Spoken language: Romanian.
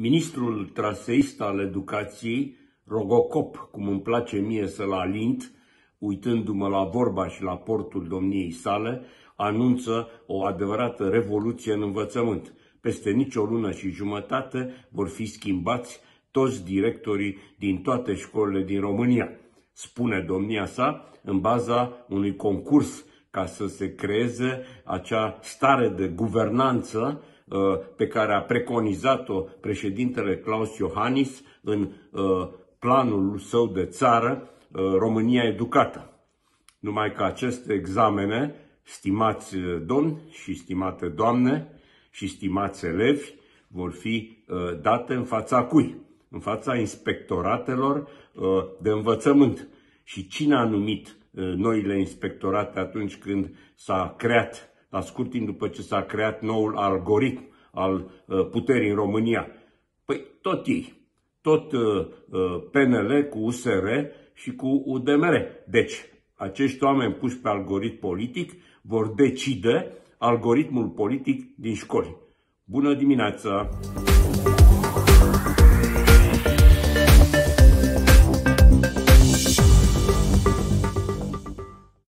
Ministrul traseist al educației, rogocop, cum îmi place mie să-l alint, uitându-mă la vorba și la portul domniei sale, anunță o adevărată revoluție în învățământ. Peste nicio lună și jumătate vor fi schimbați toți directorii din toate școlile din România, spune domnia sa, în baza unui concurs ca să se creeze acea stare de guvernanță Uh, pe care a preconizat-o președintele Claus Iohannis în uh, planul său de țară uh, România Educată. Numai că aceste examene, stimați domni și stimate doamne și stimați elevi, vor fi date în fața cui? În fața inspectoratelor de învățământ. Și cine a numit noile inspectorate atunci când s-a creat la scurt timp după ce s-a creat noul algoritm al uh, puterii în România. Păi tot ei, tot uh, uh, PNL cu USR și cu UDMR. Deci, acești oameni puși pe algoritm politic vor decide algoritmul politic din școli. Bună dimineața!